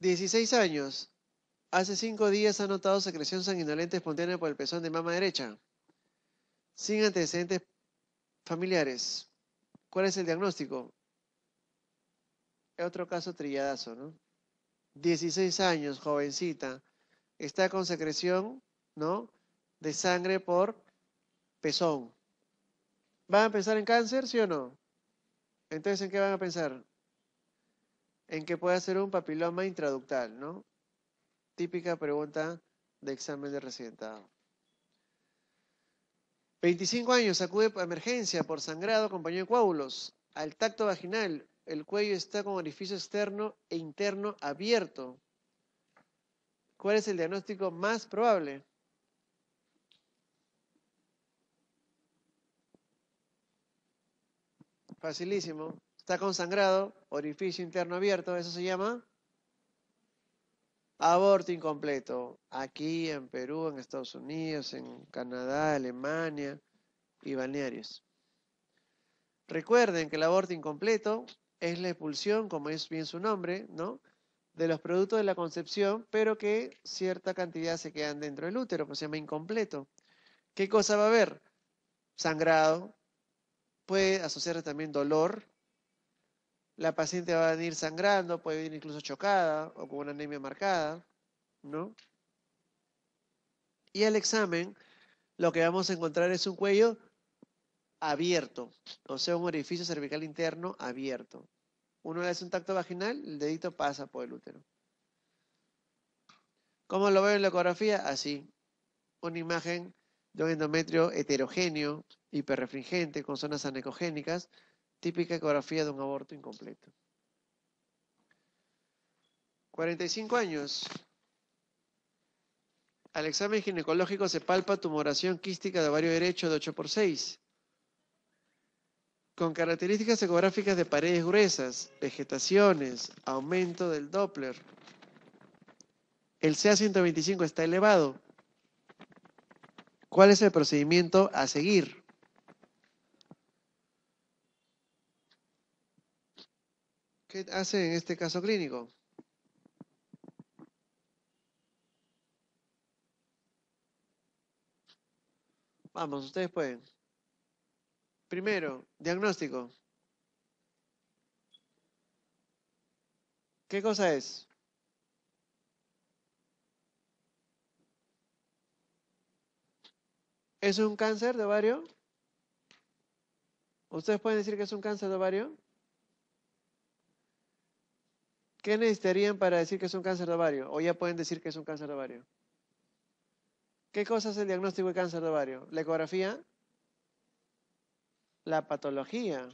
16 años. Hace 5 días ha notado secreción sanguinolenta espontánea por el pezón de mama derecha. Sin antecedentes familiares. ¿Cuál es el diagnóstico? Es otro caso trilladazo, ¿no? 16 años, jovencita. Está con secreción, ¿no? De sangre por pezón. ¿Van a pensar en cáncer, sí o no? Entonces, ¿en qué van a pensar? en qué puede ser un papiloma intraductal, ¿no? Típica pregunta de examen de residentado. 25 años, acude a emergencia por sangrado acompañado de coágulos. Al tacto vaginal, el cuello está con orificio externo e interno abierto. ¿Cuál es el diagnóstico más probable? Facilísimo. Está consangrado, orificio interno abierto, eso se llama aborto incompleto. Aquí en Perú, en Estados Unidos, en Canadá, Alemania y balnearios. Recuerden que el aborto incompleto es la expulsión, como es bien su nombre, ¿no? De los productos de la concepción, pero que cierta cantidad se quedan dentro del útero, pues se llama incompleto. ¿Qué cosa va a haber? Sangrado, puede asociarse también dolor, la paciente va a venir sangrando, puede venir incluso chocada o con una anemia marcada, ¿no? Y al examen lo que vamos a encontrar es un cuello abierto, o sea, un orificio cervical interno abierto. Uno le hace un tacto vaginal, el dedito pasa por el útero. ¿Cómo lo veo en la ecografía? Así, una imagen de un endometrio heterogéneo, hiperrefringente, con zonas anecogénicas, Típica ecografía de un aborto incompleto. 45 años. Al examen ginecológico se palpa tumoración quística de ovario derecho de 8 por 6 con características ecográficas de paredes gruesas, vegetaciones, aumento del Doppler. El CA125 está elevado. ¿Cuál es el procedimiento a seguir? ¿Qué hace en este caso clínico? Vamos, ustedes pueden. Primero, diagnóstico. ¿Qué cosa es? ¿Es un cáncer de ovario? ¿Ustedes pueden decir que es un cáncer de ovario? ¿Qué necesitarían para decir que es un cáncer de ovario? O ya pueden decir que es un cáncer de ovario. ¿Qué cosa es el diagnóstico de cáncer de ovario? ¿La ecografía? La patología.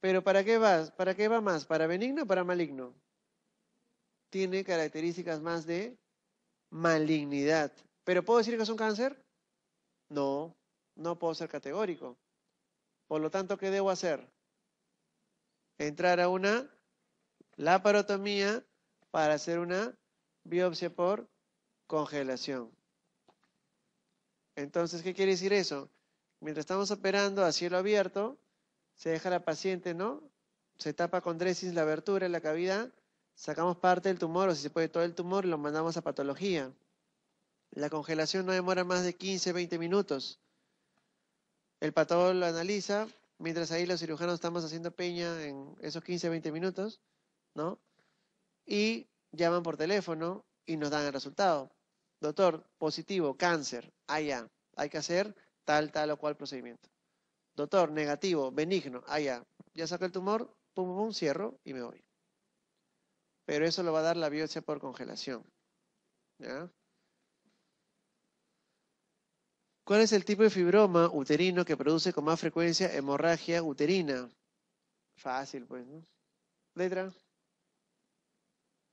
Pero ¿para qué vas? ¿Para qué va más? ¿Para benigno o para maligno? Tiene características más de malignidad. ¿Pero puedo decir que es un cáncer? No, no puedo ser categórico. Por lo tanto, ¿qué debo hacer? entrar a una laparotomía para hacer una biopsia por congelación. Entonces, ¿qué quiere decir eso? Mientras estamos operando a cielo abierto, se deja la paciente, ¿no? Se tapa con dresis la abertura, la cavidad, sacamos parte del tumor o si se puede todo el tumor y lo mandamos a patología. La congelación no demora más de 15, 20 minutos. El patólogo lo analiza, Mientras ahí los cirujanos estamos haciendo peña en esos 15, 20 minutos, ¿no? Y llaman por teléfono y nos dan el resultado. Doctor, positivo, cáncer, allá, hay que hacer tal, tal o cual procedimiento. Doctor, negativo, benigno, allá, ya saco el tumor, pum, pum, pum, cierro y me voy. Pero eso lo va a dar la biopsia por congelación. ¿Ya? ¿Cuál es el tipo de fibroma uterino que produce con más frecuencia hemorragia uterina? Fácil, pues, ¿no? Letra.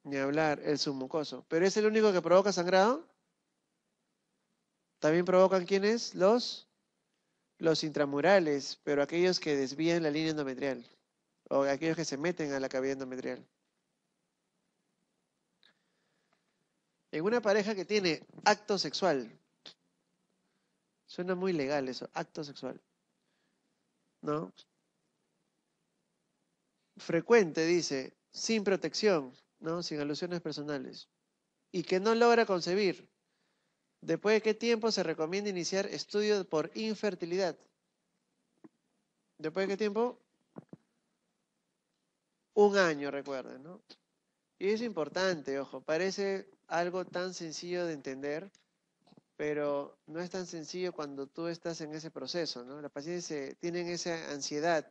Ni hablar, el submucoso. ¿Pero es el único que provoca sangrado? También provocan quiénes? Los, los intramurales, pero aquellos que desvían la línea endometrial o aquellos que se meten a la cavidad endometrial. En una pareja que tiene acto sexual, Suena muy legal eso, acto sexual. ¿No? Frecuente, dice, sin protección, ¿no? Sin alusiones personales. Y que no logra concebir. ¿Después de qué tiempo se recomienda iniciar estudios por infertilidad? ¿Después de qué tiempo? Un año, recuerden, ¿no? Y es importante, ojo, parece algo tan sencillo de entender, pero no es tan sencillo cuando tú estás en ese proceso, ¿no? Las pacientes tienen esa ansiedad,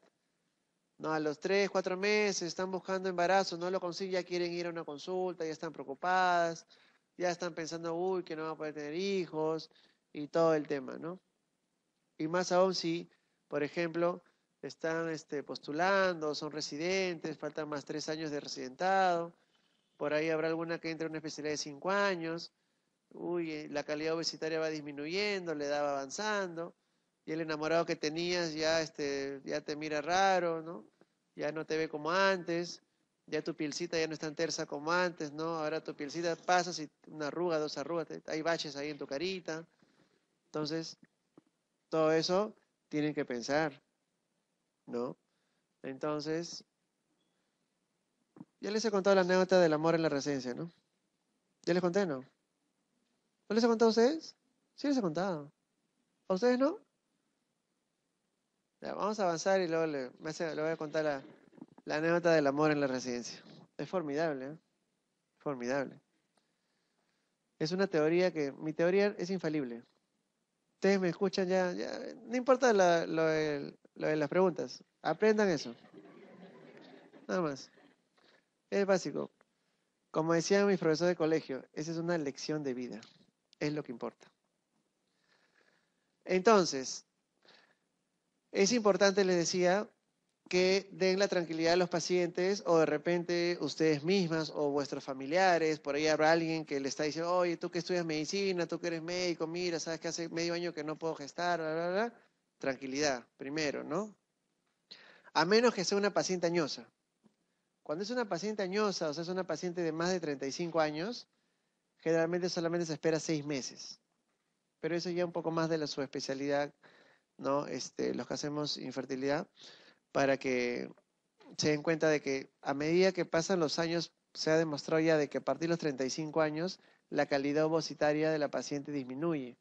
¿no? A los tres, cuatro meses están buscando embarazo, no lo consiguen, ya quieren ir a una consulta, ya están preocupadas, ya están pensando, uy, que no van a poder tener hijos y todo el tema, ¿no? Y más aún si, por ejemplo, están este, postulando, son residentes, faltan más tres años de residentado, por ahí habrá alguna que entre una especialidad de cinco años, uy, eh, la calidad obesitaria va disminuyendo, le edad va avanzando, y el enamorado que tenías ya, este, ya te mira raro, ¿no? Ya no te ve como antes, ya tu pielcita ya no está tan tersa como antes, ¿no? Ahora tu pielcita pasa si una arruga, dos arrugas, hay baches ahí en tu carita. Entonces, todo eso tienen que pensar, ¿no? Entonces, ya les he contado la anécdota del amor en la recencia, ¿no? Ya les conté, ¿no? ¿No les he contado a ustedes? Sí les he contado. ¿A ustedes no? vamos a avanzar y luego le, voy a contar la, anécdota del amor en la residencia. Es formidable, ¿eh? Formidable. Es una teoría que, mi teoría es infalible. Ustedes me escuchan ya, ya no importa lo, de, lo de las preguntas, aprendan eso. Nada más. Es básico. Como decía mi profesor de colegio, esa es una lección de vida es lo que importa. Entonces, es importante, les decía, que den la tranquilidad a los pacientes o de repente ustedes mismas o vuestros familiares, por ahí habrá alguien que le está diciendo, oye, tú que estudias medicina, tú que eres médico, mira, sabes que hace medio año que no puedo gestar, bla, bla, bla. Tranquilidad, primero, ¿no? A menos que sea una paciente añosa. Cuando es una paciente añosa, o sea, es una paciente de más de 35 años, generalmente solamente se espera seis meses. Pero eso ya un poco más de la subespecialidad, ¿no? Este, los que hacemos infertilidad, para que se den cuenta de que a medida que pasan los años, se ha demostrado ya de que a partir de los 35 años, la calidad ovocitaria de la paciente disminuye.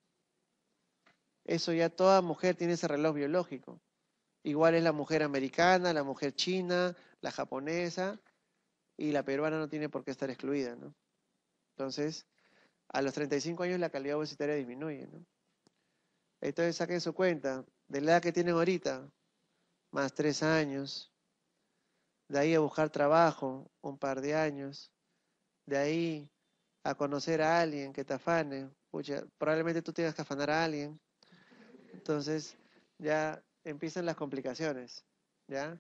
Eso ya toda mujer tiene ese reloj biológico. Igual es la mujer americana, la mujer china, la japonesa, y la peruana no tiene por qué estar excluida, ¿no? Entonces, a los 35 años la calidad vocitaria disminuye, ¿no? Entonces saquen su cuenta, de la edad que tienen ahorita, más tres años, de ahí a buscar trabajo, un par de años, de ahí a conocer a alguien que te afane, probablemente tú tengas que afanar a alguien, entonces ya empiezan las complicaciones, ¿ya?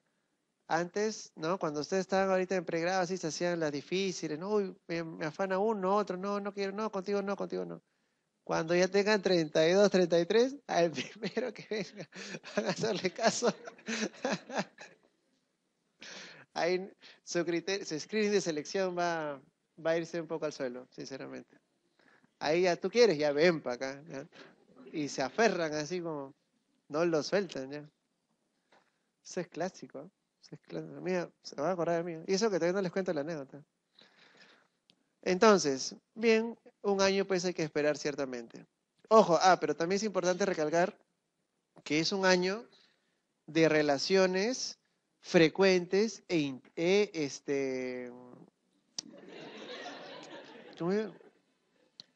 Antes, ¿no? Cuando ustedes estaban ahorita en pregrado, así se hacían las difíciles, ¿no? Uy, me, afana uno, otro, no, no quiero, no, contigo no, contigo no. Cuando ya tengan 32, 33, al primero que venga, van a hacerle caso. Ahí su, criterio, su screening de selección va, va a irse un poco al suelo, sinceramente. Ahí ya tú quieres, ya ven para acá. Y se aferran así como, no lo sueltan ya. Eso es clásico. ¿eh? se va a acordar de mí. Y eso que todavía no les cuento la anécdota. Entonces, bien, un año pues hay que esperar ciertamente. Ojo, ah, pero también es importante recalcar que es un año de relaciones frecuentes e, e este...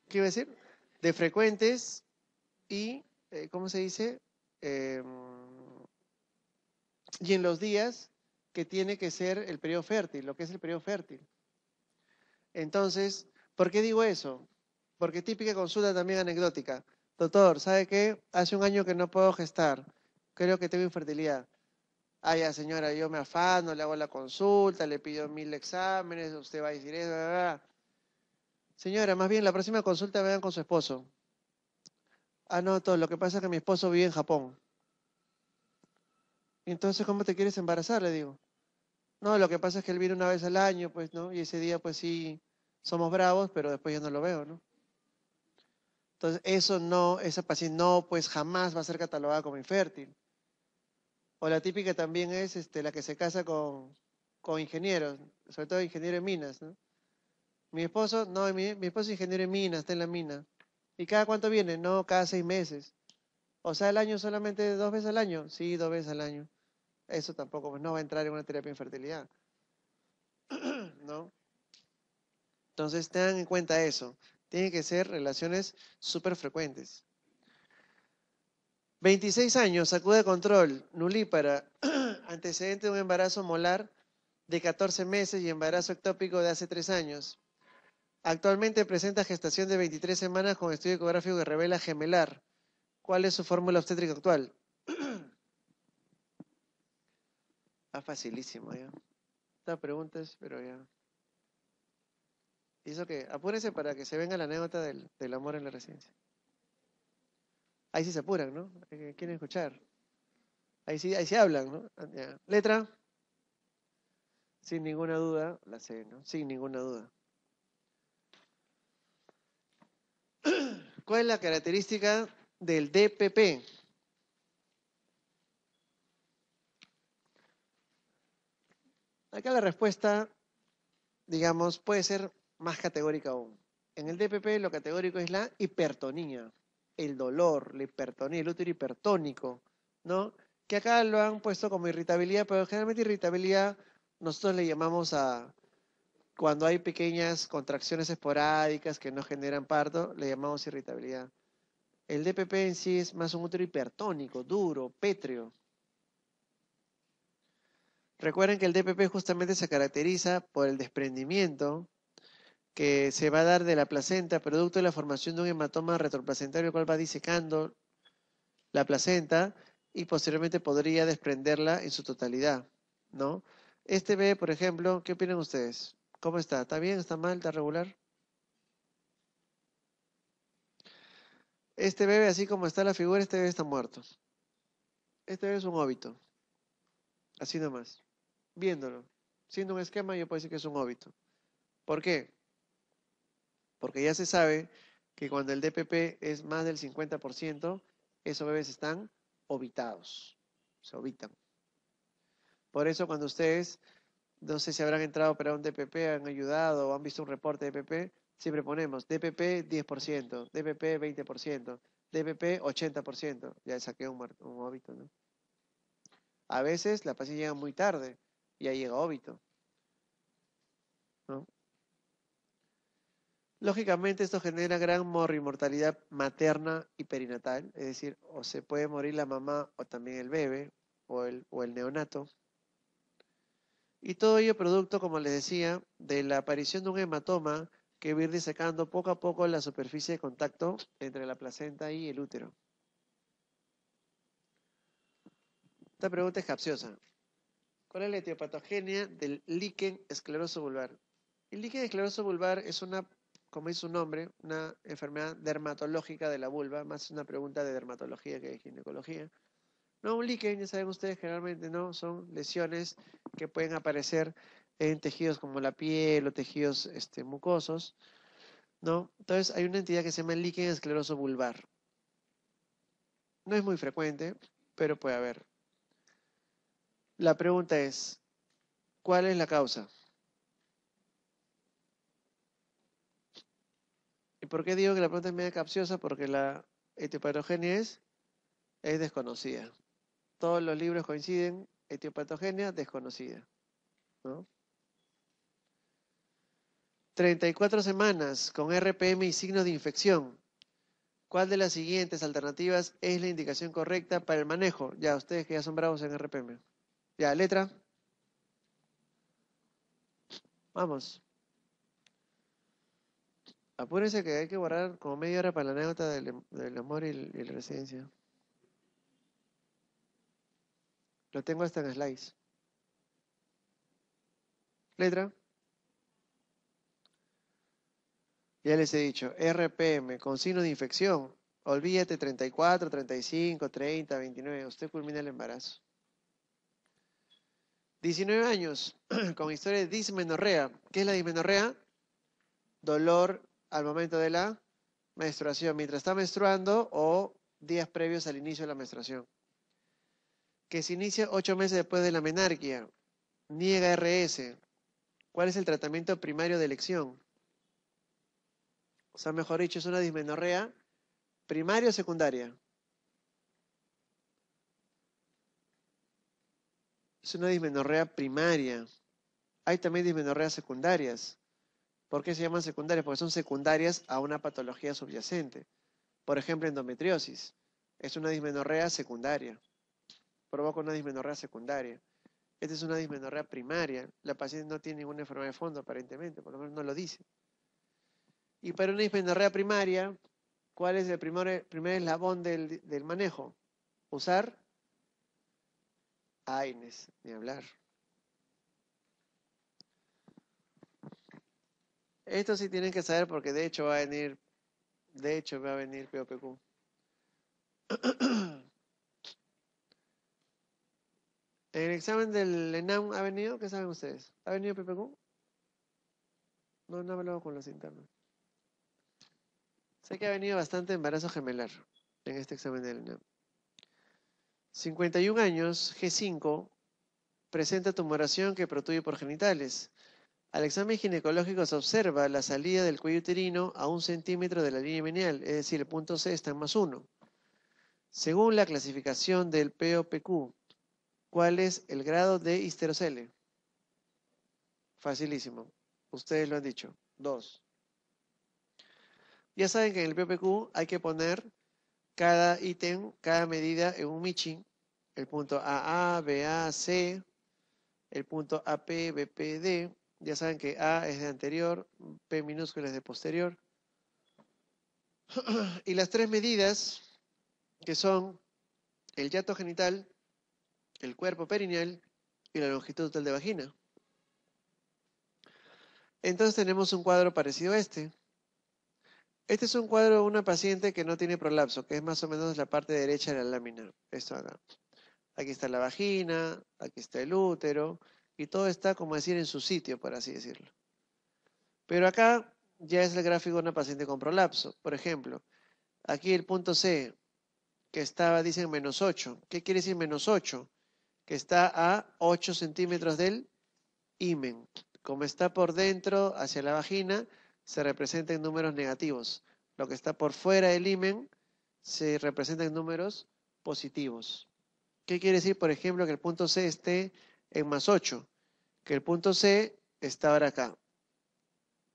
¿Qué iba a decir? De frecuentes y, eh, ¿cómo se dice? Em, y en los días que tiene que ser el periodo fértil, lo que es el periodo fértil. Entonces, ¿por qué digo eso? Porque típica consulta también anecdótica. Doctor, ¿sabe qué? Hace un año que no puedo gestar. Creo que tengo infertilidad. Ah, ya señora, yo me afano, le hago la consulta, le pido mil exámenes, usted va a decir eso, bla, Señora, más bien la próxima consulta vean con su esposo. Ah, no, doctor, Lo que pasa es que mi esposo vive en Japón. Entonces, ¿cómo te quieres embarazar? Le digo. No, lo que pasa es que él viene una vez al año, pues, ¿no? Y ese día, pues sí, somos bravos, pero después ya no lo veo, ¿no? Entonces, eso no, esa paciente no, pues jamás va a ser catalogada como infértil. O la típica también es este, la que se casa con, con ingenieros, sobre todo ingenieros en minas, ¿no? Mi esposo, no, mi, mi esposo es ingeniero en minas, está en la mina. ¿Y cada cuánto viene? No, cada seis meses. O sea, el año solamente dos veces al año. Sí, dos veces al año. Eso tampoco, pues no va a entrar en una terapia de infertilidad. ¿No? Entonces, tengan en cuenta eso. Tienen que ser relaciones súper frecuentes. 26 años, sacude control, nulípara, antecedente de un embarazo molar de 14 meses y embarazo ectópico de hace 3 años. Actualmente presenta gestación de 23 semanas con estudio ecográfico que revela gemelar. ¿Cuál es su fórmula obstétrica actual? Ah, facilísimo ya. Estas preguntas, pero ya. eso que, apúrense para que se venga la anécdota del, del amor en la residencia. Ahí sí se apuran, ¿no? Eh, eh, quieren escuchar. Ahí sí, ahí sí hablan, ¿no? Ah, Letra. Sin ninguna duda, la sé, ¿no? Sin ninguna duda. ¿Cuál es la característica del DPP. Acá la respuesta, digamos, puede ser más categórica aún. En el DPP lo categórico es la hipertonía, el dolor, la hipertonía, el útero hipertónico, ¿no? Que acá lo han puesto como irritabilidad, pero generalmente irritabilidad nosotros le llamamos a cuando hay pequeñas contracciones esporádicas que no generan parto, le llamamos irritabilidad. El DPP en sí es más un útero hipertónico, duro, pétreo. Recuerden que el DPP justamente se caracteriza por el desprendimiento que se va a dar de la placenta, producto de la formación de un hematoma retroplacentario, el cual va disecando la placenta y posteriormente podría desprenderla en su totalidad, ¿no? Este B, por ejemplo, ¿qué opinan ustedes? ¿Cómo está? ¿Está bien? ¿Está mal? ¿Está regular? Este bebé, así como está la figura, este bebé está muerto. Este bebé es un óbito. Así nomás. Viéndolo. Siendo un esquema, yo puedo decir que es un óbito. ¿Por qué? Porque ya se sabe que cuando el DPP es más del 50%, esos bebés están obitados. Se obitan. Por eso cuando ustedes, no sé si habrán entrado a operar un DPP, han ayudado o han visto un reporte de DPP, siempre ponemos DPP 10%, DPP 20%, DPP 80%. Ya saqué un, óbito, A veces la paciente llega muy tarde y ya llega óbito. Lógicamente esto genera gran morrimortalidad materna y perinatal, es decir, o se puede morir la mamá o también el bebé o el, o el neonato. Y todo ello producto, como les decía, de la aparición de un hematoma que va a ir disecando poco a poco la superficie de contacto entre la placenta y el útero. Esta pregunta es capciosa. ¿Cuál es la etiopatogenia del líquen escleroso vulvar? El líquen escleroso vulvar es una, como dice su nombre, una enfermedad dermatológica de la vulva, más una pregunta de dermatología que de ginecología. No, un líquen, ya saben ustedes, generalmente no, son lesiones que pueden aparecer en tejidos como la piel o tejidos este, mucosos, ¿no? Entonces hay una entidad que se llama líquen escleroso vulvar. No es muy frecuente, pero puede haber. La pregunta es, ¿cuál es la causa? ¿Y por qué digo que la pregunta es media capciosa? Porque la etiopatogenia es, es desconocida. Todos los libros coinciden, etiopatogenia desconocida. ¿no? 34 semanas con RPM y signos de infección. ¿Cuál de las siguientes alternativas es la indicación correcta para el manejo? Ya, ustedes que ya son bravos en RPM. Ya, letra. Vamos. Apúrense que hay que borrar como media hora para la anécdota del, em-, amor y, la residencia. Lo tengo hasta en slides. Letra. ya les he dicho, RPM con signo de infección, olvídate 34, 35, 30, 29, usted culmina el embarazo. 19 años con historia de dismenorrea. ¿Qué es la dismenorrea? Dolor al momento de la menstruación, mientras está menstruando o días previos al inicio de la menstruación. Que se inicia 8 meses después de la menarquia. Niega RS. ¿Cuál es el tratamiento primario de elección? O sea, mejor dicho, es una dismenorrea primaria o secundaria. Es una dismenorrea primaria. Hay también dismenorreas secundarias. ¿Por qué se llaman secundarias? Porque son secundarias a una patología subyacente. Por ejemplo, endometriosis. Es una dismenorrea secundaria. Provoca una dismenorrea secundaria. Esta es una dismenorrea primaria. La paciente no tiene ninguna enfermedad de fondo, aparentemente, por lo menos no lo dice. Y para una inspectoría primaria, ¿cuál es el primer, primer eslabón del, manejo? Usar AINES, ni hablar. Esto sí tienen que saber porque de hecho va a venir, de hecho va a venir POPQ. el examen del ENAM ha venido, ¿qué saben ustedes? ¿Ha venido PPQ? No, no hablado con los internos. Sé que ha venido bastante embarazo gemelar en este examen del e UNAM. 51 años, G5, presenta tumoración que protuye por genitales. Al examen ginecológico se observa la salida del cuello uterino a un centímetro de la línea menial, es decir, el punto C está en más 1. Según la clasificación del POPQ, ¿cuál es el grado de histerocele? Facilísimo. Ustedes lo han dicho. 2. Ya saben que en el PPQ hay que poner cada ítem, cada medida en un Michi. El punto AA, BA, C, el punto AP, D. Ya saben que A es de anterior, P minúscula es de posterior. y las tres medidas que son el yato genital, el cuerpo perineal y la longitud total de vagina. Entonces tenemos un cuadro parecido a este. Este es un cuadro de una paciente que no tiene prolapso, que es más o menos la parte derecha de la lámina. Esto acá. Aquí está la vagina, aquí está el útero, y todo está, como decir, en su sitio, por así decirlo. Pero acá ya es el gráfico de una paciente con prolapso. Por ejemplo, aquí el punto C, que estaba, dicen, menos 8. ¿Qué quiere decir menos 8? Que está a 8 centímetros del imen. Como está por dentro, hacia la vagina, se representa en números negativos. Lo que está por fuera del imen, se representa en números positivos. ¿Qué quiere decir, por ejemplo, que el punto C esté en más 8? Que el punto C está ahora acá.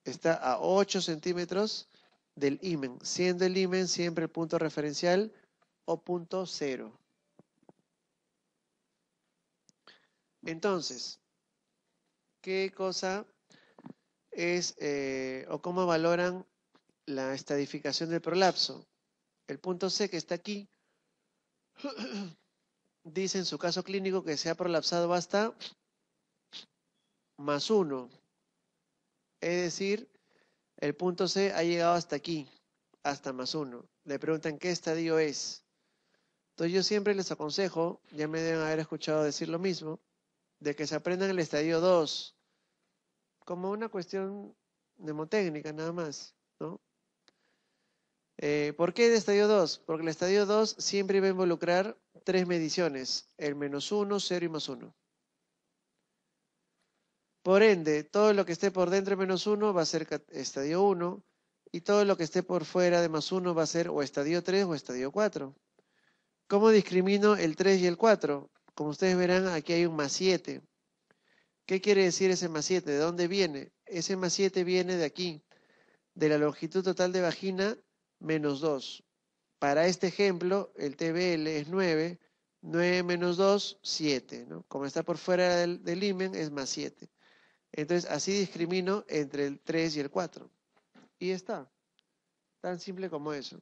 Está a 8 centímetros del imen. siendo el imen siempre el punto referencial o punto cero. Entonces, ¿qué cosa es eh, o cómo valoran la estadificación del prolapso. El punto C que está aquí dice en su caso clínico que se ha prolapsado hasta más uno. Es decir, el punto C ha llegado hasta aquí, hasta más uno. Le preguntan qué estadio es. Entonces yo siempre les aconsejo, ya me deben haber escuchado decir lo mismo, de que se aprendan el estadio 2 como una cuestión mnemotécnica nada más, eh, ¿Por qué el estadio 2? Porque el estadio 2 siempre va a involucrar tres mediciones, el menos 1, 0 y más 1. Por ende, todo lo que esté por dentro de menos 1 va a ser estadio 1 y todo lo que esté por fuera de más 1 va a ser o estadio 3 o estadio 4. ¿Cómo discrimino el 3 y el 4? Como ustedes verán, aquí hay un más 7. ¿Qué quiere decir ese más 7? ¿De dónde viene? Ese más 7 viene de aquí, de la longitud total de vagina menos 2. Para este ejemplo, el TBL es 9, 9 menos 2, 7. Como está por fuera del, imen, es más 7. Entonces, así discrimino entre el 3 y el 4. Y está. Tan simple como eso.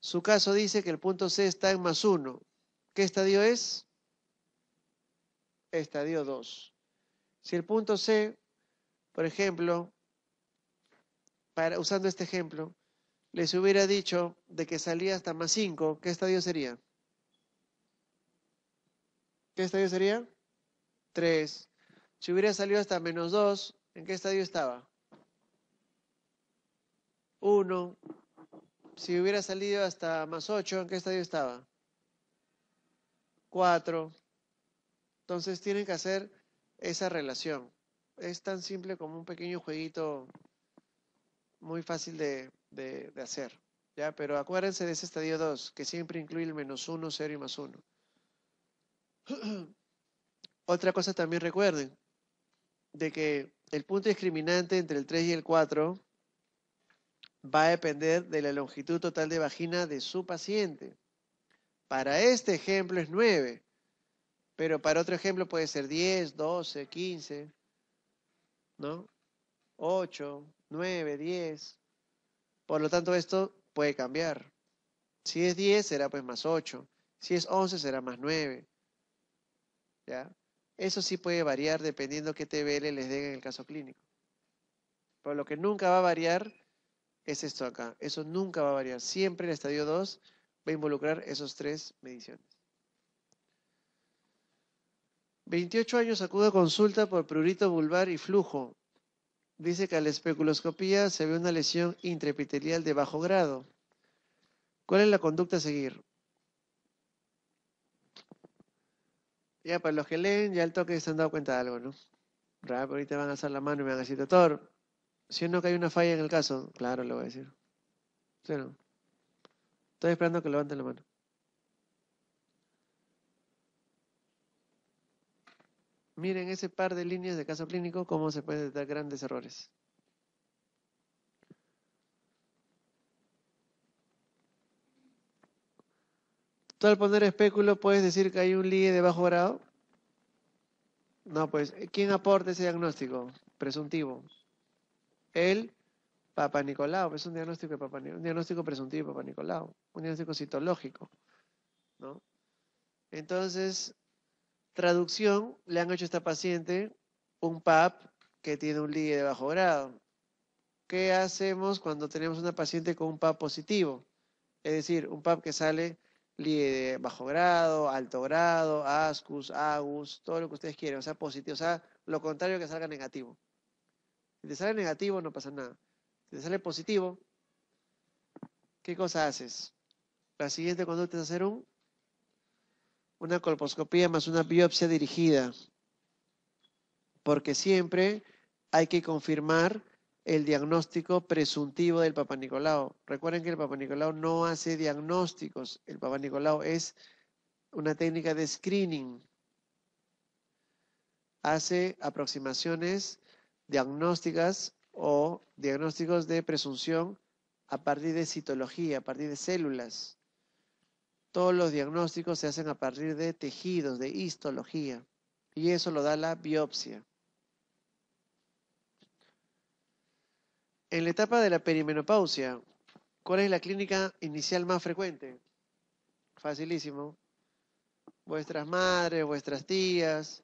Su caso dice que el punto C está en más 1. ¿Qué estadio es? Estadio 2. Si el punto C, por ejemplo, usando este ejemplo, les hubiera dicho de que salía hasta más 5, ¿qué estadio sería? ¿Qué estadio sería? 3. Si hubiera salido hasta menos 2, ¿en qué estadio estaba? 1. Si hubiera salido hasta más 8, ¿en qué estadio estaba? 4. Entonces tienen que hacer esa relación. Es tan simple como un pequeño jueguito muy fácil de, hacer. ¿ya? Pero acuérdense de ese estadio 2, que siempre incluye el menos 1, 0 y más 1. Otra cosa también recuerden, de que el punto discriminante entre el 3 y el 4 va a depender de la longitud total de vagina de su paciente. Para este ejemplo es 9, pero para otro ejemplo puede ser 10, 12, 15, ¿no? 8, 9, 10. Por lo tanto, esto puede cambiar. Si es 10, será pues más 8. Si es 11, será más 9. ¿Ya? Eso sí puede variar dependiendo qué TBL les den en el caso clínico. Pero lo que nunca va a variar es esto acá. Eso nunca va a variar. Siempre el estadio 2 va a involucrar esos tres mediciones. 28 años acude a consulta por prurito vulvar y flujo. Dice que a la especuloscopía se ve una lesión intraepitelial de bajo grado. ¿Cuál es la conducta a seguir? Ya, para los que leen, ya al toque se han dado cuenta de algo, ¿no? Rápido, ahorita van a hacer la mano y me van a decir, doctor, si o no que hay una falla en el caso, claro, lo voy a decir. Bueno, Estoy esperando que levanten la mano. Miren ese par de líneas de caso clínico, cómo se pueden dar grandes errores. Tú al poner espéculo puedes decir que hay un LIE de bajo grado. No, pues, ¿quién aporta ese diagnóstico presuntivo? El Papa Nicolau, es un diagnóstico diagnóstico presuntivo de Papa Nicolau, un diagnóstico citológico, ¿no? Entonces, Traducción, le han hecho a esta paciente un PAP que tiene un LIE de bajo grado. ¿Qué hacemos cuando tenemos una paciente con un PAP positivo? Es decir, un PAP que sale LIE de bajo grado, alto grado, ASCUS, AGUS, todo lo que ustedes quieran, o sea, positivo, o sea, lo contrario que salga negativo. Si te sale negativo, no pasa nada. Si te sale positivo, ¿qué cosa haces? La siguiente conducta es hacer un una colposcopía más una biopsia dirigida, porque siempre hay que confirmar el diagnóstico presuntivo del Papa Nicolau. Recuerden que el Papa Nicolau no hace diagnósticos, el Papa Nicolau es una técnica de screening. Hace aproximaciones diagnósticas o diagnósticos de presunción a partir de citología, a partir de células. Todos los diagnósticos se hacen a partir de tejidos, de histología, y eso lo da la biopsia. En la etapa de la perimenopausia, ¿cuál es la clínica inicial más frecuente? Facilísimo. Vuestras madres, vuestras tías.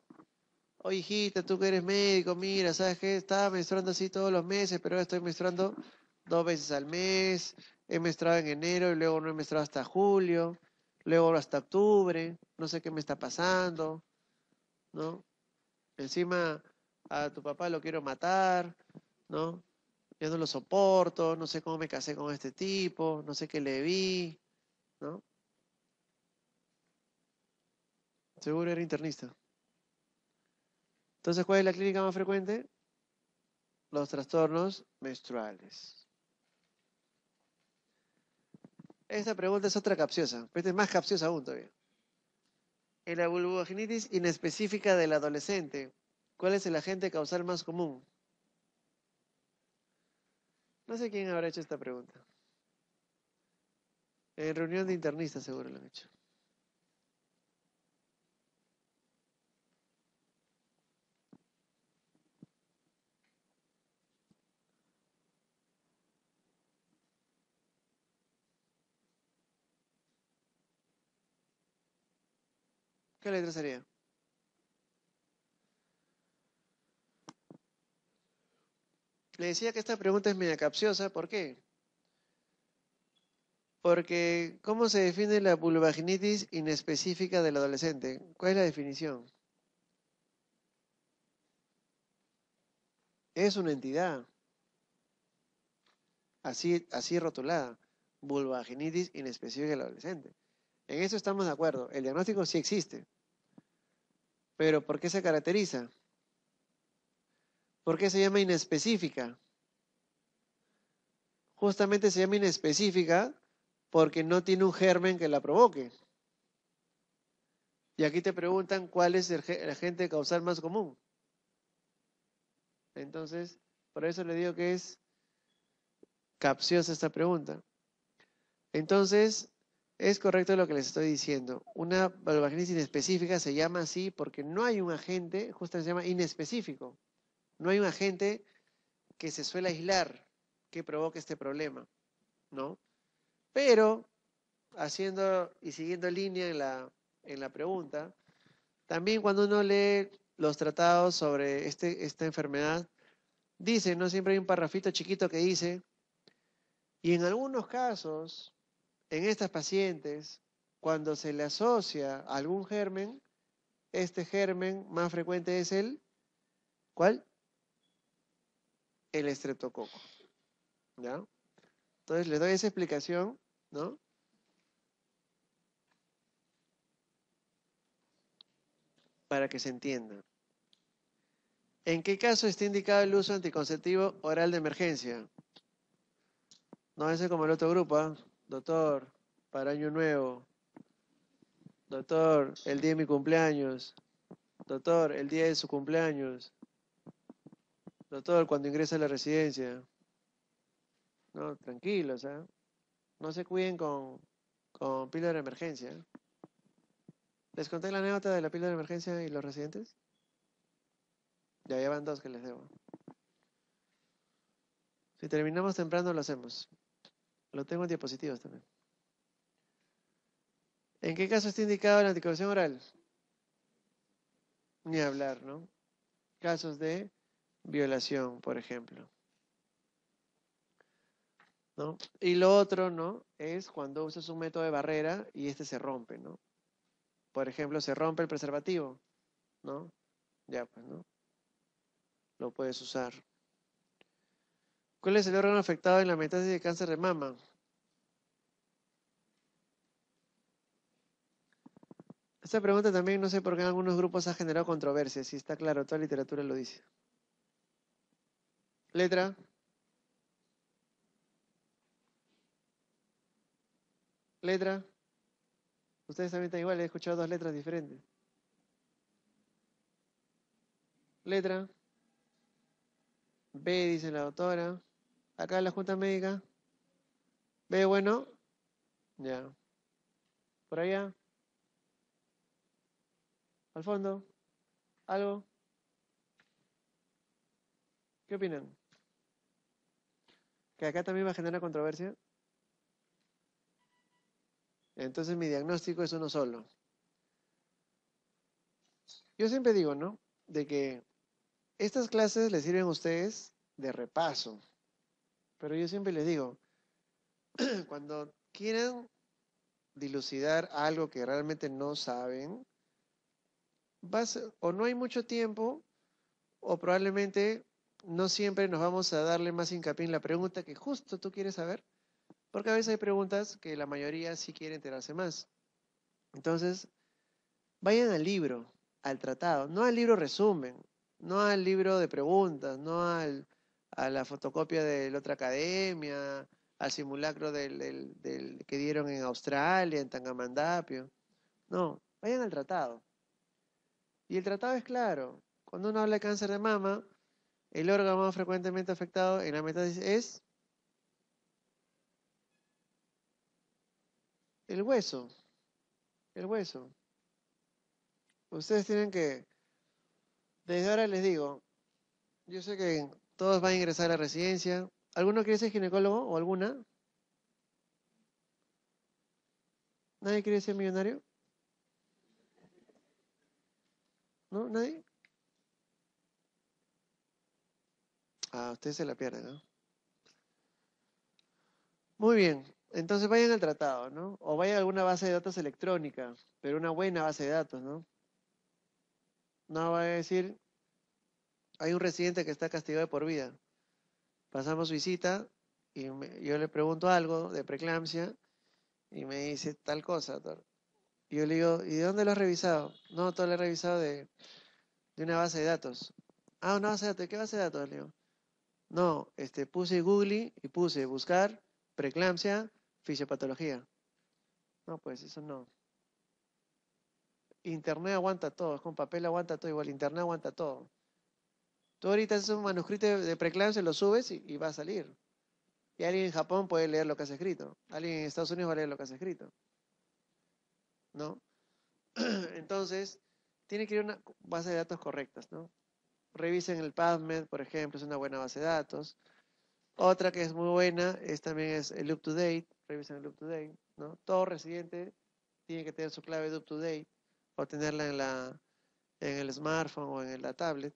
O hijita, tú que eres médico, mira, ¿sabes qué? Estaba menstruando así todos los meses, pero ahora estoy menstruando dos veces al mes. He menstruado en enero y luego no he menstruado hasta julio luego hasta octubre, no sé qué me está pasando, ¿no? Encima a tu papá lo quiero matar, ¿no? Ya no lo soporto, no sé cómo me casé con este tipo, no sé qué le vi, ¿no? Seguro era internista. Entonces, ¿cuál es la clínica más frecuente? Los trastornos menstruales. Esta pregunta es otra capciosa, pero es más capciosa aún todavía. En la vulvogenitis inespecífica del adolescente, ¿cuál es el agente causal más común? No sé quién habrá hecho esta pregunta. En reunión de internistas seguro lo han hecho. ¿Qué letra sería? Le decía que esta pregunta es media capciosa, ¿por qué? Porque, ¿cómo se define la vulvaginitis inespecífica del adolescente? ¿Cuál es la definición? Es una entidad. Así, así rotulada. Vulvaginitis inespecífica del adolescente. En eso estamos de acuerdo. El diagnóstico sí existe. Pero ¿por qué se caracteriza? ¿Por qué se llama inespecífica? Justamente se llama inespecífica porque no tiene un germen que la provoque. Y aquí te preguntan cuál es el, agente causal más común. Entonces, por eso le digo que es capciosa esta pregunta. Entonces, es correcto lo que les estoy diciendo. Una valvulagenesis inespecífica se llama así porque no hay un agente, justamente se llama inespecífico. No hay un agente que se suele aislar que provoque este problema, ¿no? Pero, haciendo y siguiendo línea en la, en la pregunta, también cuando uno lee los tratados sobre este, esta enfermedad, dice, ¿no? Siempre hay un parrafito chiquito que dice, y en algunos casos, en estas pacientes, cuando se le asocia algún germen, este germen más frecuente es el, ¿cuál? El estreptococo. ¿Ya? Entonces les doy esa explicación, ¿no? Para que se entienda. ¿En qué caso está indicado el uso anticonceptivo oral de emergencia? No, es como el otro grupo. ¿ah? Doctor, para año nuevo. Doctor, el día de mi cumpleaños. Doctor, el día de su cumpleaños. Doctor, cuando ingresa a la residencia. No, tranquilos, ¿eh? No se cuiden con, con de emergencia. ¿Les conté la anécdota de la pila de emergencia y los residentes? Ya llevan dos que les debo. Si terminamos temprano, lo hacemos. Lo tengo en diapositivas también. ¿En qué caso está indicado la anticoncepción oral? Ni hablar, ¿no? Casos de violación, por ejemplo. ¿No? Y lo otro, ¿no? Es cuando usas un método de barrera y este se rompe, ¿no? Por ejemplo, se rompe el preservativo, ¿no? Ya, pues, ¿no? Lo puedes usar. ¿Cuál es el órgano afectado en la metástasis de cáncer de mama? Esta pregunta también no sé por qué en algunos grupos ha generado controversia, si está claro, toda la literatura lo dice. Letra. Letra. Ustedes también están iguales, he escuchado dos letras diferentes. Letra. B, dice la doctora acá en la Junta Médica. ¿Ve bueno? Ya. ¿Por allá? ¿Al fondo? ¿Algo? ¿Qué opinan? ¿Que acá también va a generar controversia? Entonces mi diagnóstico es uno solo. Yo siempre digo, ¿no? De que estas clases les sirven a ustedes de repaso, pero yo siempre les digo, cuando quieran dilucidar algo que realmente no saben, o no hay mucho tiempo, o probablemente no siempre nos vamos a darle más hincapié en la pregunta que justo tú quieres saber, porque a veces hay preguntas que la mayoría sí quiere enterarse más. Entonces, vayan al libro, al tratado, no al libro resumen, no al libro de preguntas, no al a la fotocopia de la otra academia, al simulacro del, del, que dieron en Australia, en Tangamandapio. No, vayan al tratado. Y el tratado es claro. Cuando uno habla de cáncer de mama, el órgano más frecuentemente afectado en la metástasis es el hueso. El hueso. Ustedes tienen que, desde ahora les digo, yo sé que todos van a ingresar a la residencia. ¿Alguno quiere ser ginecólogo o alguna? ¿Nadie quiere ser millonario? ¿No? ¿Nadie? Ah, ustedes se la pierden, ¿no? Muy bien, entonces vayan al tratado, ¿no? O vayan a alguna base de datos electrónica, pero una buena base de datos, ¿no? No va a decir, hay un residente que está castigado de por vida. Pasamos visita y yo le pregunto algo de preeclampsia y me dice tal cosa, Y yo le digo, ¿y de dónde lo has revisado? No, todo lo he revisado de, una base de datos. Ah, una base de datos. ¿Qué base de datos, digo. No, este, puse Google y puse buscar preeclampsia, fisiopatología. No, pues eso no. Internet aguanta todo, Es con papel aguanta todo, igual Internet aguanta todo. Tú ahorita haces un manuscrito de preclase lo subes y, va a salir. Y alguien en Japón puede leer lo que has escrito. Alguien en Estados Unidos va a leer lo que has escrito. ¿No? Entonces, tiene que ir una base de datos correctas, ¿no? Revisen el PubMed, por ejemplo, es una buena base de datos. Otra que es muy buena es también es el up to date, revisen el up ¿no? Todo residente tiene que tener su clave de up to date o tenerla en la en el smartphone o en la tablet.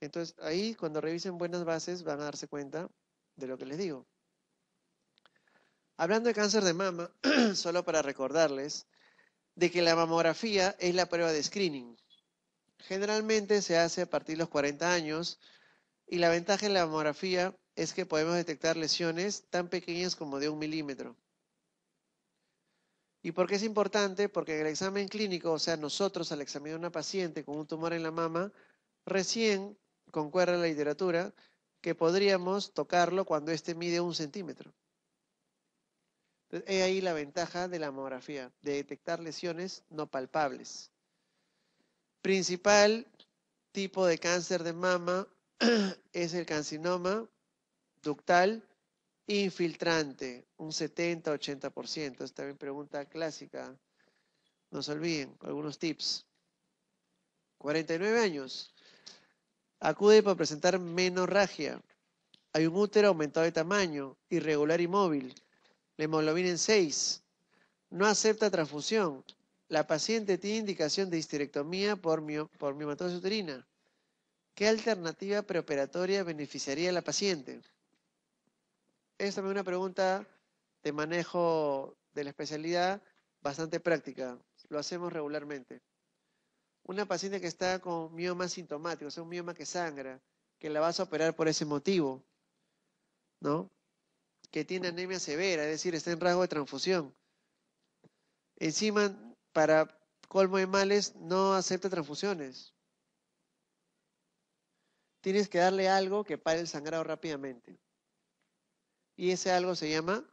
Entonces, ahí cuando revisen buenas bases van a darse cuenta de lo que les digo. Hablando de cáncer de mama, solo para recordarles de que la mamografía es la prueba de screening. Generalmente se hace a partir de los 40 años y la ventaja de la mamografía es que podemos detectar lesiones tan pequeñas como de un milímetro. ¿Y por qué es importante? Porque en el examen clínico, o sea, nosotros al examinar a una paciente con un tumor en la mama, recién concuerda la literatura, que podríamos tocarlo cuando éste mide un centímetro. Entonces, ahí la ventaja de la mamografía, de detectar lesiones no palpables. Principal tipo de cáncer de mama es el cancinoma ductal infiltrante, un 70-80%. Esta mi pregunta clásica. No se olviden, algunos tips. 49 años. Acude por presentar menorragia. Hay un útero aumentado de tamaño, irregular y móvil. La hemoglobina en 6. No acepta transfusión. La paciente tiene indicación de histerectomía por, uterina. ¿Qué alternativa preoperatoria beneficiaría a la paciente? Esta es una pregunta de manejo de la especialidad bastante práctica. Lo hacemos regularmente una paciente que está con mioma sintomático, o sea, un mioma que sangra, que la vas a operar por ese motivo, ¿no? Que tiene anemia severa, es decir, está en rasgo de transfusión. Encima, para colmo de males, no acepta transfusiones. Tienes que darle algo que pare el sangrado rápidamente. Y ese algo se llama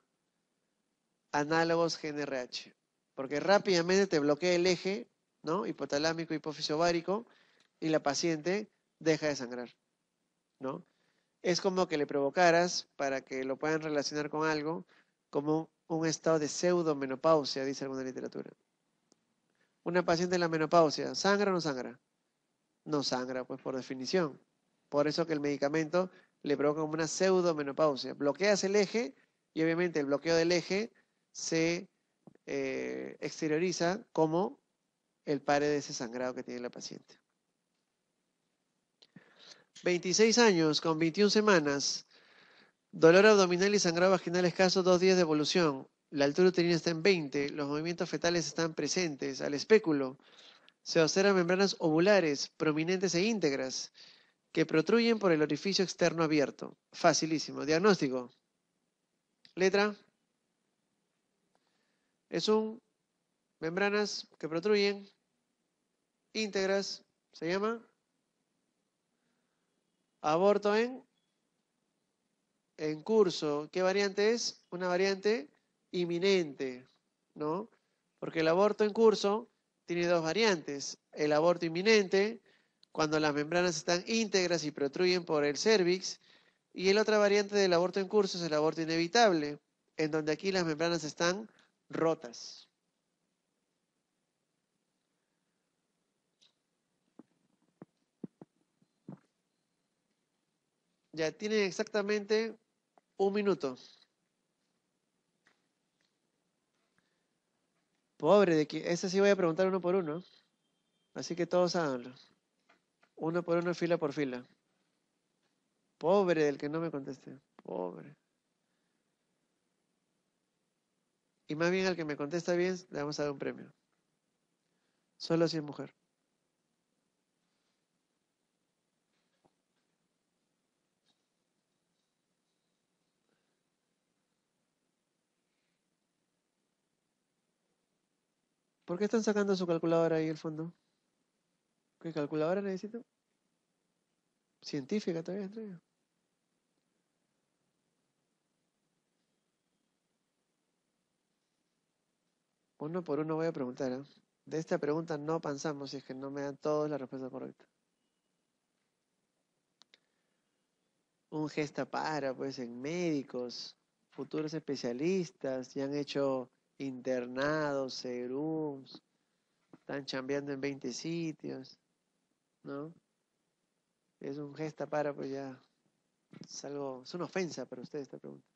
análogos GNRH, porque rápidamente te bloquea el eje ¿no? hipotalámico, hipofisiovárico, y la paciente deja de sangrar. Es como que le provocaras, para que lo puedan relacionar con algo, como un estado de pseudomenopausia, dice alguna literatura. Una paciente en la menopausia, ¿sangra o no sangra? No sangra, pues por definición. Por eso que el medicamento le provoca una pseudomenopausia. Bloqueas el eje y obviamente el bloqueo del eje se eh, exterioriza como el padre de ese sangrado que tiene la paciente. 26 años, con 21 semanas, dolor abdominal y sangrado vaginal escaso, dos días de evolución. La altura uterina está en 20, los movimientos fetales están presentes al espéculo. Se observan membranas ovulares, prominentes e íntegras, que protruyen por el orificio externo abierto. Facilísimo. Diagnóstico. Letra. Es un membranas que protruyen íntegras, se llama aborto en, en curso. ¿Qué variante es? Una variante inminente, ¿no? Porque el aborto en curso tiene dos variantes. El aborto inminente, cuando las membranas están íntegras y protruyen por el cervix, y el otra variante del aborto en curso es el aborto inevitable, en donde aquí las membranas están rotas. Ya tiene exactamente un minuto. Pobre de que ese sí voy a preguntar uno por uno. Así que todos háganlo. Uno por uno, fila por fila. Pobre del que no me conteste. Pobre. Y más bien al que me contesta bien, le vamos a dar un premio. Solo si es mujer. ¿Por qué están sacando su calculadora ahí el fondo? ¿Qué calculadora necesito? Científica todavía, todavía. Uno por uno voy a preguntar. ¿eh? De esta pregunta no pensamos si es que no me dan todos la respuesta correcta. Un gesta para, pues, en médicos, futuros especialistas, ya han hecho internados, serums, están chambeando en 20 sitios, ¿no? Es un gesta para, pues ya, es algo, es una ofensa para ustedes esta pregunta.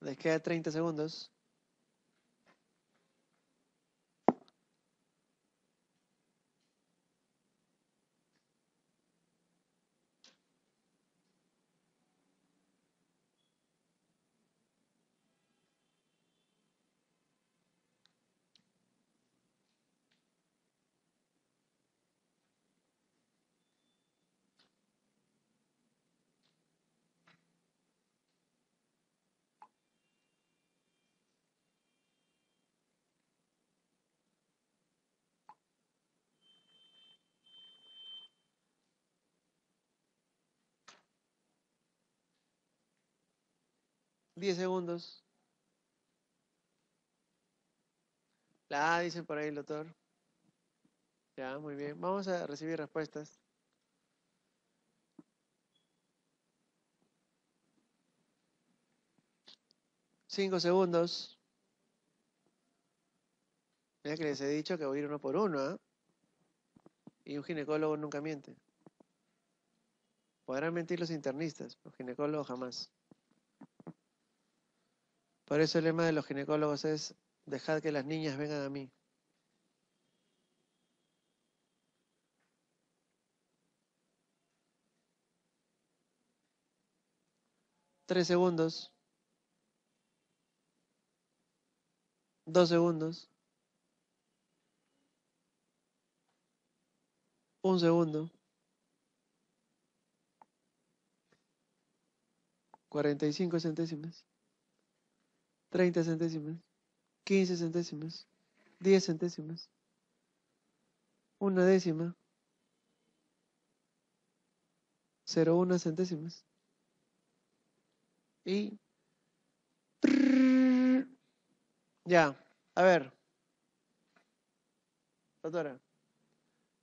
Les queda 30 segundos. 10 segundos. La A, dicen por ahí el doctor. Ya, muy bien. Vamos a recibir respuestas. Cinco segundos. Mira que les he dicho que voy a ir uno por uno, ¿ah? Y un ginecólogo nunca miente. Podrán mentir los internistas, los ginecólogos jamás. Por eso el lema de los ginecólogos es, dejad que las niñas vengan a mí. Tres segundos. Dos segundos. Un segundo. Cuarenta y cinco centésimas. 30 centésimas, 15 centésimas, 10 centésimas, una décima, 0,1 centésimas. Y... Ya, a ver. Doctora,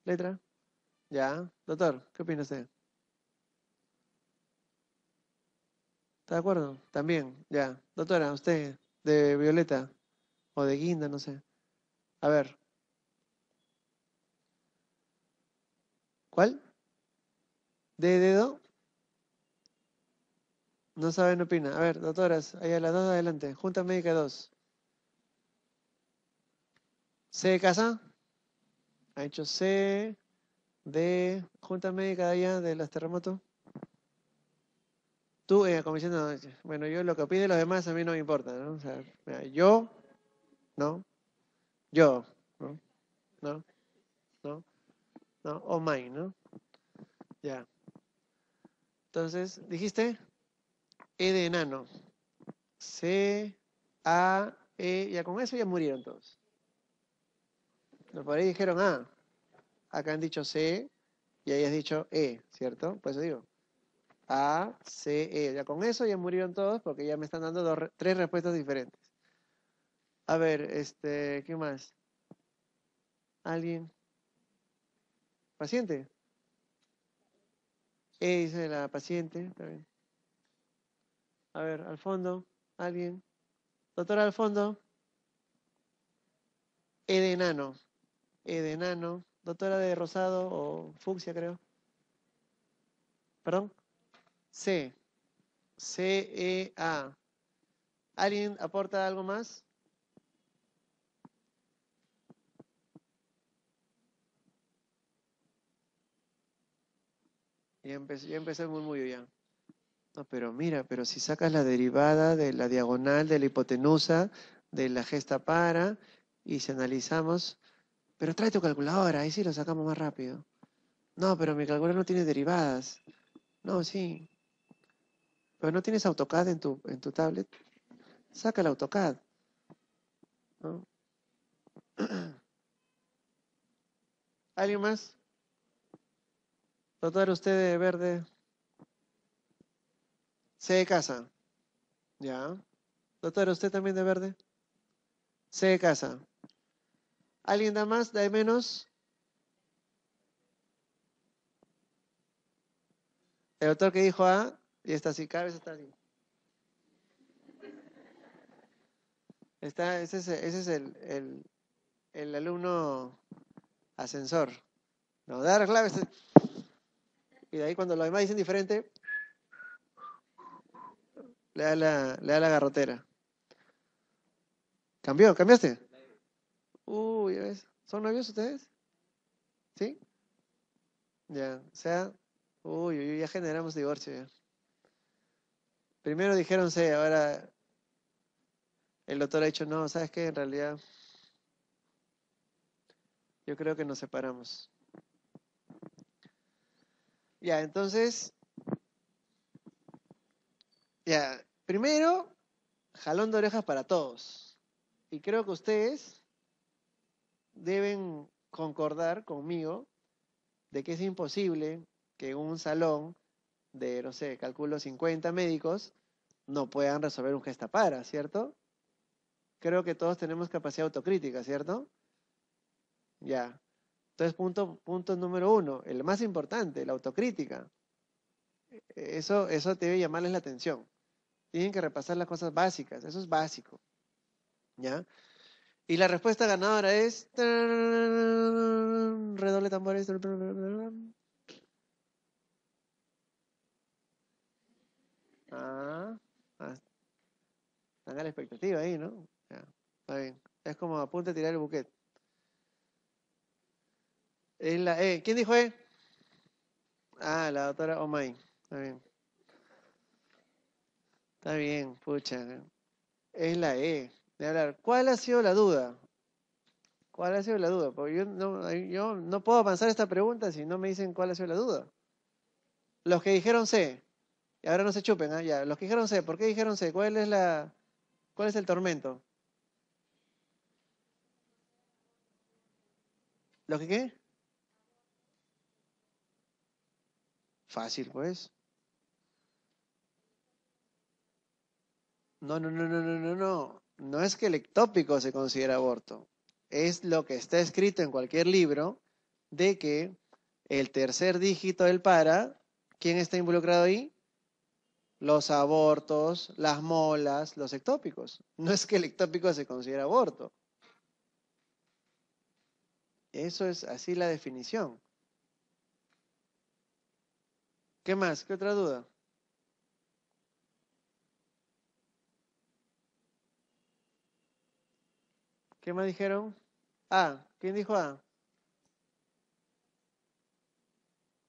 letra. Ya, doctor, ¿qué opina usted? ¿Está de acuerdo? También, ya. Doctora, usted de Violeta o de Guinda, no sé. A ver. ¿Cuál? ¿De dedo? No saben, opina. A ver, doctoras, Allá, a las dos adelante. Junta Médica 2. ¿C de casa? Ha hecho C de Junta Médica de allá de las terremotos tú, eh, como bueno, yo lo que opinen los demás a mí no me importa, ¿no? O sea, yo, ¿no? Yo, ¿no? ¿No? ¿No? ¿No? O mine, ¿no? Ya. Entonces, dijiste, E de enano. C, A, E, ya con eso ya murieron todos. los por ahí dijeron A. Ah, acá han dicho C y ahí has dicho E, ¿cierto? pues eso digo. A, C, E. Ya con eso ya murieron todos porque ya me están dando tres respuestas diferentes. A ver, este, ¿qué más? ¿Alguien? ¿Paciente? E dice la paciente, A ver, al fondo, ¿alguien? ¿Doctora al fondo. E de enano. E de enano. Doctora de rosado o fucsia, creo. ¿Perdón? C. C-E-A. ¿Alguien aporta algo más? Ya empecé, ya empecé muy muy bien. No, pero mira, pero si sacas la derivada de la diagonal de la hipotenusa de la gesta para y si analizamos, pero trae tu calculadora, ahí sí lo sacamos más rápido. No, pero mi calculadora no tiene derivadas. No, sí pero no tienes AutoCAD en tu, en tu tablet, saca el AutoCAD. ¿Alguien más? Doctor, usted de verde. Se de casa. Ya. Doctor, usted también de verde. Se de casa. ¿Alguien da más? ¿Da menos? El doctor que dijo A, y está así, cada vez está así. Está, ese es, ese es el, alumno ascensor. No, da claves. Este. Y de ahí cuando los demás dicen diferente, le da la, le la garrotera. ¿Cambió? ¿Cambiaste? Uy, uh, ves. ¿Son novios ustedes? ¿Sí? Ya, o sea, uy, ya generamos divorcio ya. Primero dijeron ahora el doctor ha dicho, no, ¿sabes qué? En realidad, yo creo que nos separamos. Ya, entonces, ya, primero, jalón de orejas para todos. Y creo que ustedes deben concordar conmigo de que es imposible que un salón de, no sé, calculo 50 médicos, no puedan resolver un para, ¿cierto? Creo que todos tenemos capacidad autocrítica, ¿cierto? Ya. Entonces, punto, punto número uno, el más importante, la autocrítica. Eso, eso debe llamarles la atención. Tienen que repasar las cosas básicas, eso es básico. ¿Ya? Y la respuesta ganadora es... Redoble tambores. Ah, ah. la expectativa ahí, ¿no? está bien. Es como apunta a tirar el buquete. Es la E. ¿Quién dijo E? Ah, la doctora Omay. Está bien. Está bien, pucha. Es la E. De hablar. ¿Cuál ha sido la duda? ¿Cuál ha sido la duda? Porque yo no, yo no puedo avanzar esta pregunta si no me dicen cuál ha sido la duda. Los que dijeron C. Y ahora no se chupen, ¿ah? ya. Los que dijeron C, ¿por qué dijeron C? ¿Cuál es la, cuál es el tormento? lo que qué? Fácil, pues. No, no, no, no, no, no, no. No es que el ectópico se considera aborto. Es lo que está escrito en cualquier libro de que el tercer dígito del para, ¿quién está involucrado ahí? los abortos, las molas, los ectópicos. No es que el ectópico se considere aborto. Eso es así la definición. ¿Qué más? ¿Qué otra duda? ¿Qué más dijeron? Ah, ¿quién dijo A?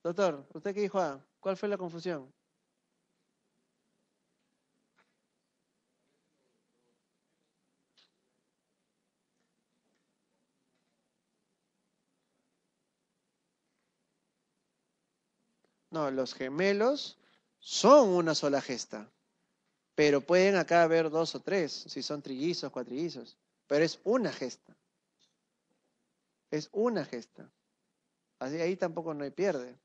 Doctor, ¿usted qué dijo A? ¿Cuál fue la confusión? No, los gemelos son una sola gesta, pero pueden acá haber dos o tres, si son trillizos, cuatrillizos, pero es una gesta. Es una gesta. Así ahí tampoco no hay pierde.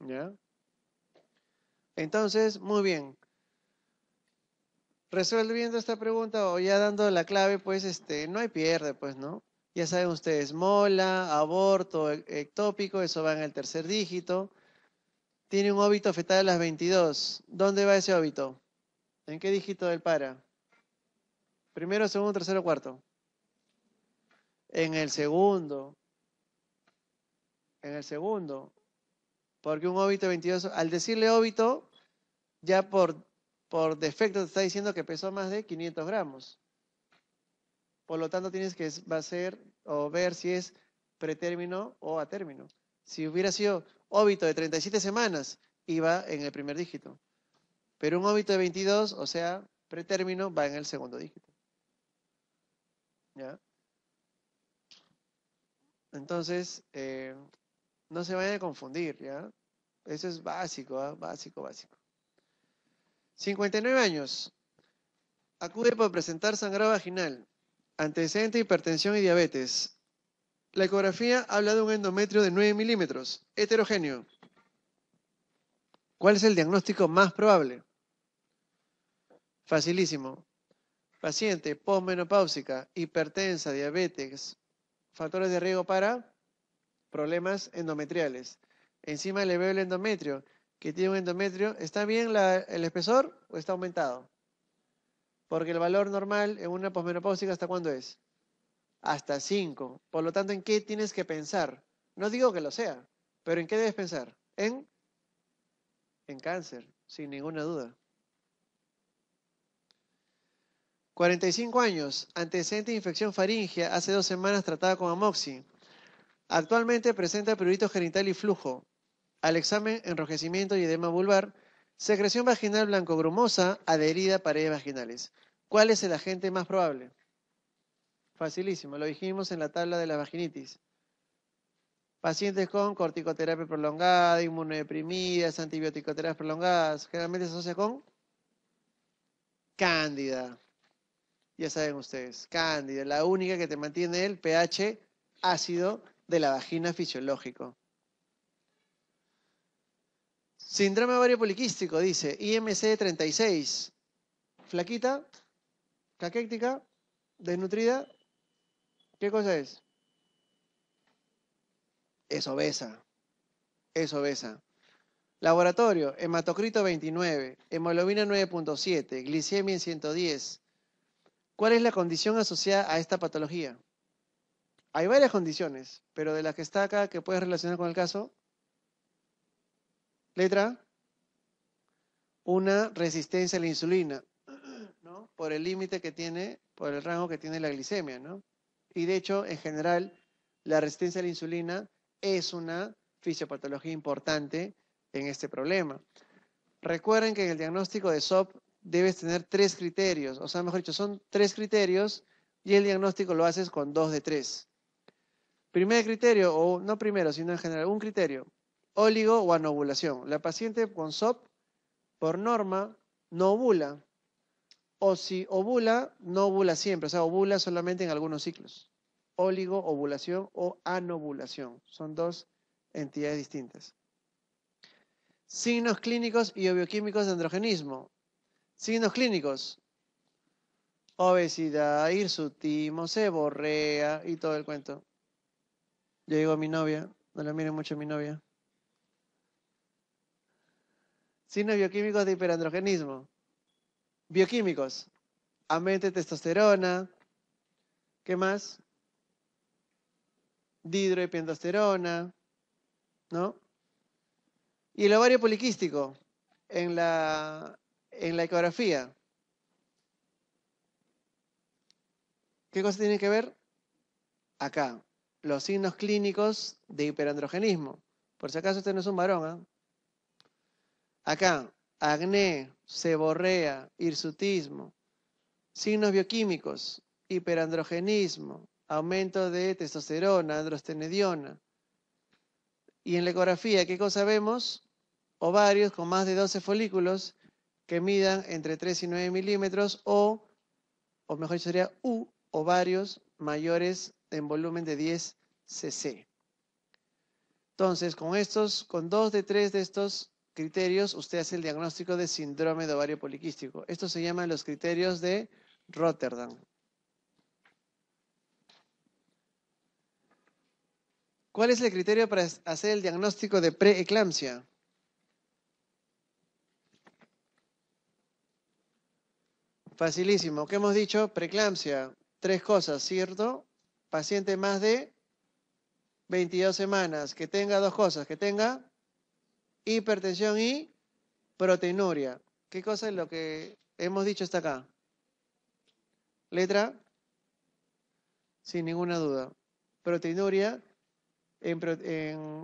¿Ya? Entonces, muy bien. Resolviendo esta pregunta o ya dando la clave, pues este, no hay pierde, pues, ¿no? Ya saben ustedes, mola, aborto, ectópico, eso va en el tercer dígito. Tiene un óbito fetal a las 22. ¿Dónde va ese óbito? ¿En qué dígito del para? Primero, segundo, tercero, cuarto. En el segundo. En el segundo. Porque un óbito 22, al decirle óbito, ya por, por defecto te está diciendo que pesó más de 500 gramos. Por lo tanto, tienes que ser o ver si es pretérmino o a término. Si hubiera sido óbito de 37 semanas, iba en el primer dígito. Pero un óbito de 22, o sea, pretérmino, va en el segundo dígito. ¿Ya? Entonces, eh, no se vayan a confundir, ¿ya? Eso es básico, ¿ah? básico, básico. 59 años. Acude por presentar sangrado vaginal antecedente hipertensión y diabetes. La ecografía habla de un endometrio de 9 milímetros, heterogéneo. ¿Cuál es el diagnóstico más probable? Facilísimo. Paciente posmenopáusica, hipertensa, diabetes, factores de riesgo para problemas endometriales. Encima le veo el endometrio, que tiene un endometrio. ¿Está bien el espesor o está aumentado? Porque el valor normal en una posmenopáusica, ¿hasta cuándo es? Hasta 5. Por lo tanto, ¿en qué tienes que pensar? No digo que lo sea, pero ¿en qué debes pensar? En, en cáncer, sin ninguna duda. 45 años, antecedente de infección faringea, hace dos semanas tratada con amoxi. Actualmente presenta prurito genital y flujo. Al examen, enrojecimiento y edema vulvar Secreción vaginal blanco-grumosa, adherida a paredes vaginales. ¿Cuál es el agente más probable? Facilísimo, lo dijimos en la tabla de la vaginitis. Pacientes con corticoterapia prolongada, inmunodeprimidas, antibiótico-terapias prolongadas, generalmente se asocia con cándida. Ya saben ustedes, cándida, la única que te mantiene el pH ácido de la vagina fisiológico. Síndrome ovario poliquístico, dice IMC 36. Flaquita, caquéctica, desnutrida. ¿Qué cosa es? Es obesa. Es obesa. Laboratorio, hematocrito 29, hemoglobina 9.7, glicemia 110. ¿Cuál es la condición asociada a esta patología? Hay varias condiciones, pero de las que está acá que puedes relacionar con el caso, Letra una resistencia a la insulina, ¿no? Por el límite que tiene, por el rango que tiene la glicemia, ¿no? Y de hecho, en general, la resistencia a la insulina es una fisiopatología importante en este problema. Recuerden que en el diagnóstico de SOP debes tener tres criterios, o sea, mejor dicho, son tres criterios y el diagnóstico lo haces con dos de tres. Primer criterio, o no primero, sino en general, un criterio óligo o anovulación. La paciente con SOP, por norma, no ovula. O si ovula, no ovula siempre, o sea, ovula solamente en algunos ciclos. Óligo, ovulación o anovulación. Son dos entidades distintas. Signos clínicos y bioquímicos de androgenismo. Signos clínicos. Obesidad, hirsutismo, borrea y todo el cuento. Yo digo a mi novia, no la miren mucho a mi novia signos bioquímicos de hiperandrogenismo. Bioquímicos, aumento de testosterona, ¿qué más? Dihidroepiandrosterona, ¿no? Y el ovario poliquístico en la, ecografía. ¿Qué cosa tiene que ver? Acá, los signos clínicos de hiperandrogenismo. Por si acaso usted no es un varón, ¿eh? Acá, acné, seborrea, hirsutismo, signos bioquímicos, hiperandrogenismo, aumento de testosterona, androstenediona. Y en la ecografía, ¿qué cosa vemos? Ovarios con más de 12 folículos que midan entre 3 y 9 milímetros o, o mejor sería U, ovarios mayores en volumen de 10 cc. Entonces, con estos, con dos de tres de estos criterios usted hace el diagnóstico de síndrome de ovario poliquístico. Esto se llama los criterios de Rotterdam. ¿Cuál es el criterio para hacer el diagnóstico de preeclampsia? Facilísimo. ¿Qué hemos dicho? Preeclampsia. Tres cosas, ¿cierto? Paciente más de 22 semanas, que tenga dos cosas, que tenga hipertensión y proteinuria. ¿Qué cosa es lo que hemos dicho hasta acá? Letra, sin ninguna duda. Proteinuria en,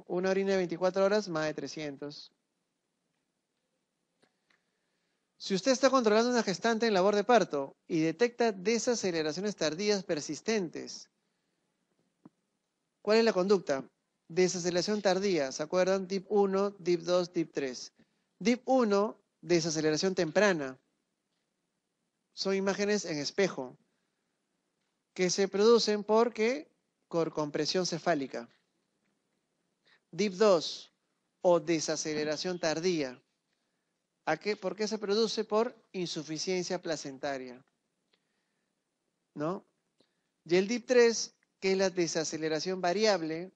una orina de 24 horas, más de 300. Si usted está controlando una gestante en labor de parto y detecta desaceleraciones tardías persistentes, ¿cuál es la conducta? desaceleración tardía, ¿se acuerdan? DIP 1, DIP 2, DIP 3. DIP 1, desaceleración temprana. Son imágenes en espejo que se producen porque por compresión cefálica. DIP 2 o desaceleración tardía. ¿Por qué se produce? Por insuficiencia placentaria. ¿No? Y el DIP 3, que es la desaceleración variable,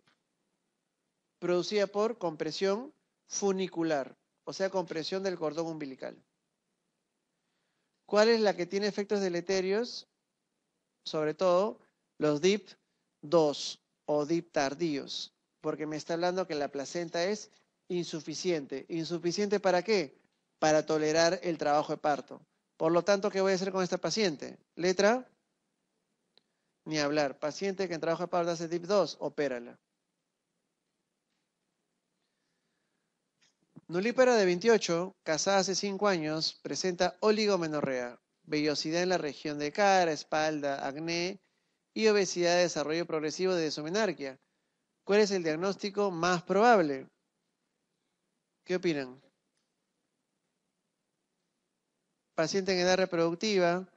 producida por compresión funicular, o sea, compresión del cordón umbilical. ¿Cuál es la que tiene efectos deleterios? Sobre todo los DIP 2 o DIP tardíos, porque me está hablando que la placenta es insuficiente. ¿Insuficiente para qué? Para tolerar el trabajo de parto. Por lo tanto, ¿qué voy a hacer con esta paciente? Letra, ni hablar. Paciente que en trabajo de parto hace DIP 2, opérala. Nulípara de 28, casada hace 5 años, presenta oligomenorrea, vellosidad en la región de cara, espalda, acné y obesidad de desarrollo progresivo de desomenarquia. ¿Cuál es el diagnóstico más probable? ¿Qué opinan? Paciente en edad reproductiva,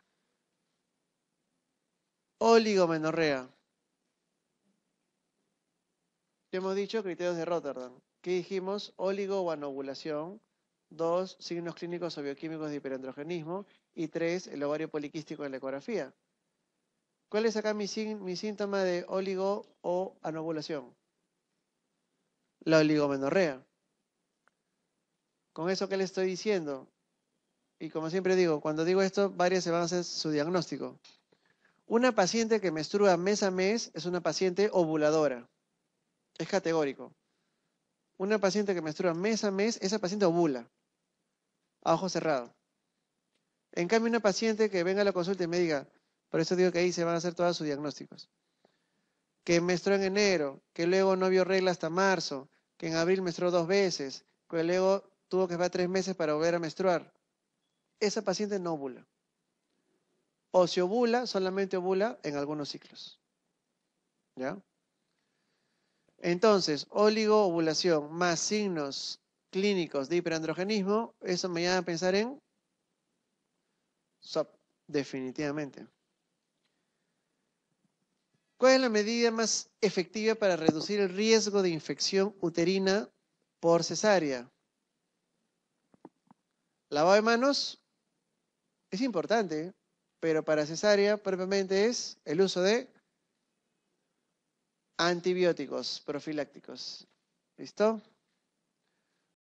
oligomenorrea. Ya hemos dicho criterios de Rotterdam. ¿Qué dijimos? Oligo o anovulación. Dos, signos clínicos o bioquímicos de hiperandrogenismo. Y tres, el ovario poliquístico en la ecografía. ¿Cuál es acá mi, síntoma de oligo o anovulación? La oligomenorrea. ¿Con eso qué le estoy diciendo? Y como siempre digo, cuando digo esto, varias se van a hacer su diagnóstico. Una paciente que menstrua mes a mes es una paciente ovuladora. Es categórico una paciente que menstrua mes a mes, esa paciente ovula, a ojo cerrado. En cambio, una paciente que venga a la consulta y me diga, por eso digo que ahí se van a hacer todos sus diagnósticos, que menstruó en enero, que luego no vio regla hasta marzo, que en abril menstruó dos veces, que luego tuvo que esperar tres meses para volver a menstruar. Esa paciente no ovula. O si ovula, solamente ovula en algunos ciclos. ¿Ya? Entonces, oligoovulación más signos clínicos de hiperandrogenismo, eso me lleva a pensar en SOP, definitivamente. ¿Cuál es la medida más efectiva para reducir el riesgo de infección uterina por cesárea? Lavado de manos es importante, pero para cesárea propiamente es el uso de antibióticos profilácticos. ¿Listo?